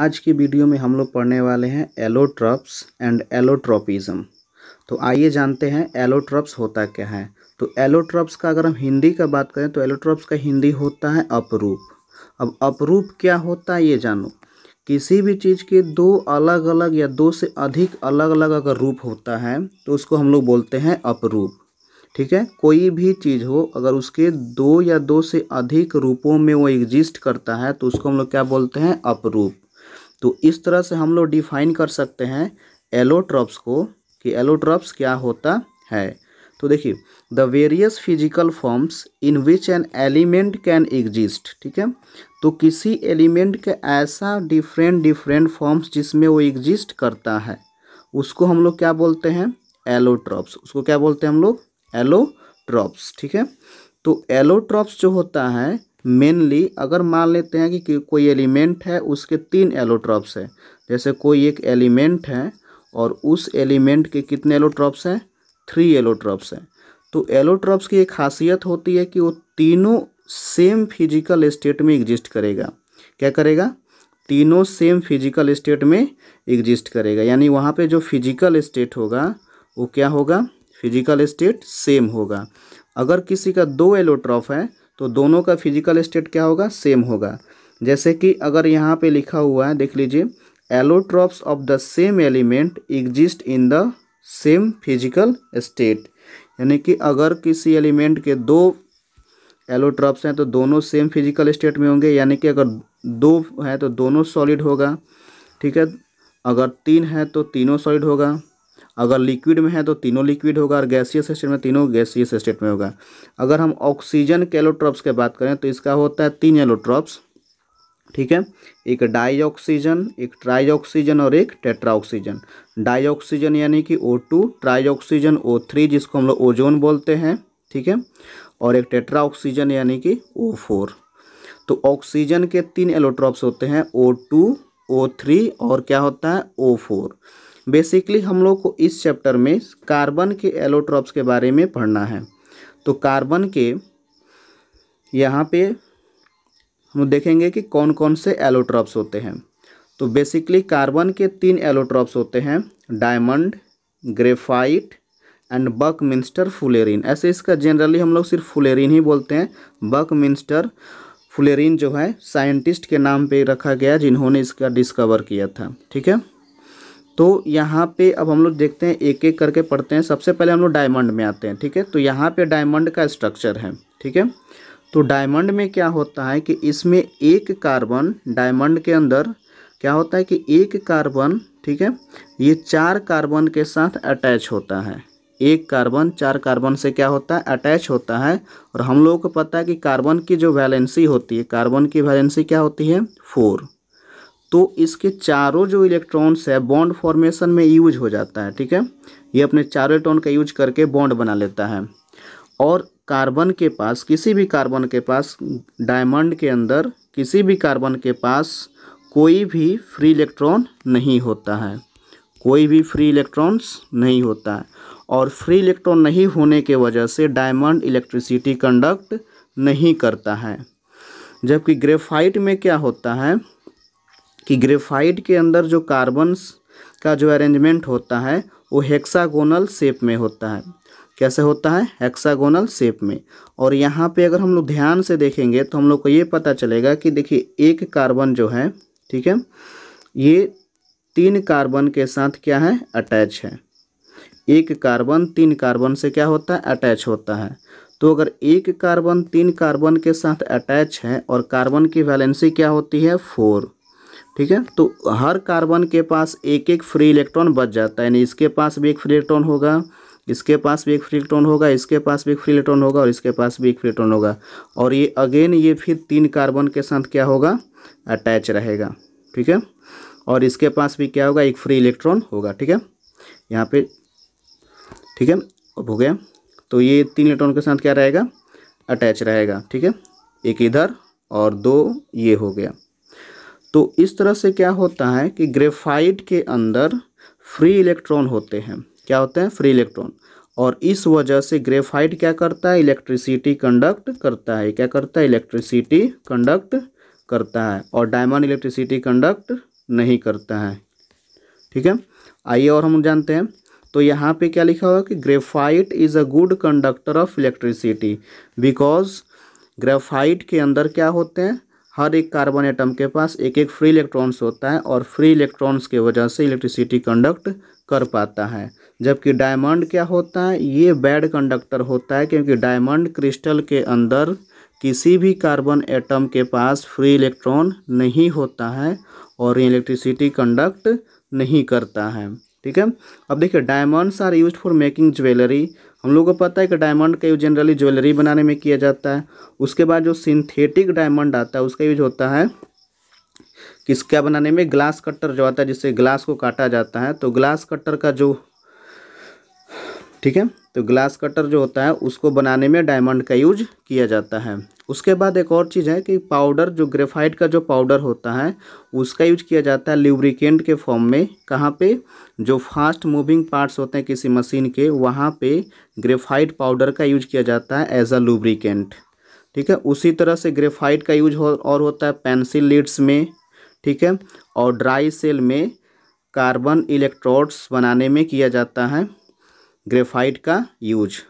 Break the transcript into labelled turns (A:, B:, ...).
A: आज की वीडियो में हम लोग पढ़ने वाले हैं एलोट्रप्स एंड एलोट्रोपिज्म तो आइए जानते हैं एलोट्रप्स होता क्या है तो एलोट्रप्स का अगर हम हिंदी का बात करें तो एलोट्रप्स का हिंदी होता है अपरूप अब अपरूप क्या होता है ये जानो किसी भी चीज़ के दो अलग अलग या दो से अधिक अलग अलग अगर रूप होता है तो उसको हम लोग बोलते हैं अपरूप ठीक है कोई भी चीज़ हो अगर उसके दो या दो से अधिक रूपों में वो एग्जिस्ट करता है तो उसको हम लोग क्या बोलते हैं अपरूप तो इस तरह से हम लोग डिफाइन कर सकते हैं एलोट्रॉप्स को कि एलोट्रॉप्स क्या होता है तो देखिए the various physical forms in which an element can exist ठीक है तो किसी एलिमेंट का ऐसा डिफरेंट डिफरेंट फॉर्म्स जिसमें वो एग्जिस्ट करता है उसको हम लोग क्या बोलते हैं एलोट्रॉप्स उसको क्या बोलते हैं हम लोग एलोट्रॉप्स ठीक है तो एलोट्रॉप्स जो होता है मेनली अगर मान लेते हैं कि कोई एलिमेंट है उसके तीन एलोट्रॉप्स हैं जैसे कोई एक एलिमेंट है और उस एलिमेंट के कितने एलोट्रॉप्स हैं थ्री एलोट्रॉप्स हैं तो एलोट्रॉप्स की एक खासियत होती है कि वो तीनों सेम फिजिकल स्टेट में एग्जिस्ट करेगा क्या करेगा तीनों सेम फिजिकल स्टेट में एग्जिस्ट करेगा यानी वहाँ पे जो फिजिकल स्टेट होगा वो क्या होगा फिजिकल स्टेट सेम होगा अगर किसी का दो एलोट्रॉप है तो दोनों का फिजिकल स्टेट क्या होगा सेम होगा जैसे कि अगर यहाँ पे लिखा हुआ है देख लीजिए allotropes of the same element exist in the same physical state यानी कि अगर किसी एलिमेंट के दो एलोट्रॉप्स हैं तो दोनों सेम फिजिकल स्टेट में होंगे यानी कि अगर दो हैं तो दोनों सॉलिड होगा ठीक है अगर तीन है तो तीनों सॉलिड होगा अगर लिक्विड में है तो तीनों लिक्विड होगा और गैसियस स्टेट में तीनों गैसियस स्टेट में होगा अगर हम ऑक्सीजन के एलोट्रॉप्स की बात करें तो इसका होता है तीन एलोट्रॉप्स ठीक है एक डाई ऑक्सीजन एक ट्राई ऑक्सीजन और एक टेट्रा ऑक्सीजन डाई ऑक्सीजन यानी कि O two tri oxygen O three जिसको हम लोग ओजोन बोलते हैं ठीक है और एक टेट्रा ऑक्सीजन यानी कि ओ फोर तो ऑक्सीजन के तीन एलोट्रॉप्स होते हैं ओ टू ओ थ्री और क्या होता है ओ फोर बेसिकली हम लोग को इस चैप्टर में कार्बन के एलोट्रॉप्स के बारे में पढ़ना है तो कार्बन के यहाँ पे हम देखेंगे कि कौन कौन से एलोट्रॉप्स होते हैं तो बेसिकली कार्बन के तीन एलोट्रॉप्स होते हैं diamond graphite and buckminsterfullerene ऐसे इसका जनरली हम लोग सिर्फ फुलेरिन ही बोलते हैं बक मिंस्टर फुलेरिन जो है साइंटिस्ट के नाम पे रखा गया जिन्होंने इसका डिस्कवर किया था ठीक है तो यहाँ पे अब हम लोग देखते हैं एक एक करके पढ़ते हैं सबसे पहले हम लोग डायमंड में आते हैं ठीक है तो यहाँ पे डायमंड का स्ट्रक्चर है ठीक है तो डायमंड में क्या होता है कि इसमें एक कार्बन डायमंड के अंदर क्या होता है कि एक कार्बन ठीक है ये चार कार्बन के साथ अटैच होता है एक कार्बन चार कार्बन से क्या होता है अटैच होता है और हम लोगों को पता है कि कार्बन की जो वैलेंसी होती है कार्बन की वैलेंसी क्या होती है फोर तो इसके चारों जो इलेक्ट्रॉन्स है बॉन्ड फॉर्मेशन में यूज हो जाता है ठीक है ये अपने चारों इलेक्ट्रॉन का यूज करके बॉन्ड बना लेता है और कार्बन के पास किसी भी कार्बन के पास डायमंड के अंदर किसी भी कार्बन के पास कोई भी फ्री इलेक्ट्रॉन नहीं होता है कोई भी फ्री इलेक्ट्रॉन्स नहीं होता है और फ्री इलेक्ट्रॉन नहीं होने के वजह से डायमंड इलेक्ट्रिसिटी कंडक्ट नहीं करता है जबकि ग्रेफाइट में क्या होता है कि ग्रेफाइट के अंदर जो कार्बन्स का जो अरेंजमेंट होता है वो हेक्सागोनल शेप में होता है कैसे होता है हेक्सागोनल शेप में और यहाँ पे अगर हम लोग ध्यान से देखेंगे तो हम लोग को ये पता चलेगा कि देखिए एक कार्बन जो है ठीक है ये तीन कार्बन के साथ क्या है अटैच है एक कार्बन तीन कार्बन से क्या होता है अटैच होता है तो अगर एक कार्बन तीन कार्बन के साथ अटैच है और कार्बन की वैलेंसी क्या होती है फोर ठीक है तो हर कार्बन के पास एक एक फ्री इलेक्ट्रॉन बच जाता है यानी इसके पास भी एक फ्री इलेक्ट्रॉन होगा इसके पास भी एक फ्री इलेक्ट्रॉन होगा इसके पास भी एक फ्री इलेक्ट्रॉन होगा और इसके पास भी एक फ्री इलेक्ट्रॉन होगा और ये अगेन ये फिर तीन कार्बन के साथ क्या होगा अटैच रहेगा ठीक है और इसके पास भी क्या होगा एक फ्री इलेक्ट्रॉन होगा ठीक है यहाँ पे ठीक है अब हो गया तो ये तीन इलेक्ट्रॉन के साथ क्या रहेगा अटैच रहेगा ठीक है एक इधर और दो ये हो गया तो इस तरह से क्या होता है कि ग्रेफाइट के अंदर फ्री इलेक्ट्रॉन होते हैं क्या होते हैं फ्री इलेक्ट्रॉन और इस वजह से ग्रेफाइट क्या करता है इलेक्ट्रिसिटी कंडक्ट करता है क्या करता है इलेक्ट्रिसिटी कंडक्ट करता है और डायमंड इलेक्ट्रिसिटी कंडक्ट नहीं करता है ठीक है आइए और हम जानते हैं तो यहाँ पे क्या लिखा हुआ कि graphite is a good conductor of electricity because graphite के अंदर क्या होते हैं हर एक कार्बन एटम के पास एक एक फ्री इलेक्ट्रॉन्स होता है और फ्री इलेक्ट्रॉन्स के वजह से इलेक्ट्रिसिटी कंडक्ट कर पाता है जबकि डायमंड क्या होता है ये बैड कंडक्टर होता है क्योंकि डायमंड क्रिस्टल के अंदर किसी भी कार्बन एटम के पास फ्री इलेक्ट्रॉन नहीं होता है और इलेक्ट्रिसिटी कंडक्ट नहीं करता है ठीक है अब देखिए diamonds are use for making jewellery हम लोगों को पता है कि डायमंड का यूज जनरली ज्वेलरी बनाने में किया जाता है उसके बाद जो सिंथेटिक डायमंड आता है उसका यूज होता है किसका बनाने में ग्लास कटर जो आता है जिससे ग्लास को काटा जाता है तो ग्लास कटर का जो ठीक है तो ग्लास कटर जो होता है उसको बनाने में डायमंड का यूज किया जाता है उसके बाद एक और चीज़ है कि पाउडर जो ग्रेफाइट का जो पाउडर होता है उसका यूज किया जाता है ल्यूब्रिकेंट के फॉर्म में कहाँ पे जो फास्ट मूविंग पार्ट्स होते हैं किसी मशीन के वहाँ पे ग्रेफाइट पाउडर का यूज किया जाता है एज अ ल्यूब्रिकेंट ठीक है उसी तरह से ग्रेफाइट का यूज हो, और होता है पेंसिल लीड्स में ठीक है और ड्राई सेल में कार्बन इलेक्ट्रोड्स बनाने में किया जाता है ग्रेफाइट का यूज